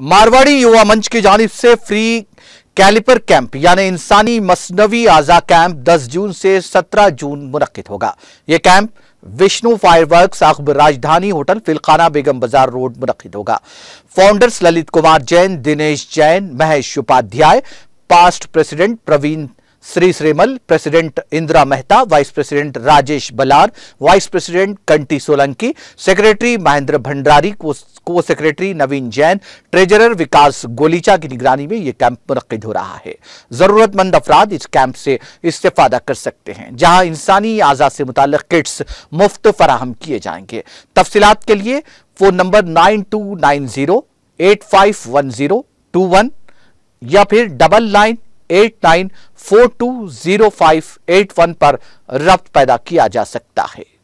मारवाड़ी युवा मंच की जानब से फ्री कैलिपर कैंप यानी इंसानी मसनवी आज़ा कैंप 10 जून से 17 जून मुनद होगा ये कैंप विष्णु फायरवर्क्स अकबर राजधानी होटल फिलखाना बेगम बाजार रोड मुनद होगा founders Lalit Kumar Jain Dinesh Jain Mahesh Upadhyay past president Praveen Shri Shrimal president Indira Mehta vice president Rajesh Balar vice president Kanti Solanki secretary Mahendra Bhandari को, को सेक्रेटरी नवीन जैन ट्रेजरर विकास गोलीचा की निगरानी में यह कैंप मनद हो रहा है जरूरतमंद अफराद इस कैंप से इस्तेफादा कर सकते हैं जहां इंसानी आजाद से मुतल किट्स मुफ्त फराहम किए जाएंगे तफसीत के लिए phone number nine two nine zero eight five one zero two one या फिर double nine eight nine four two zero five eight one पर रब्त पैदा किया जा सकता है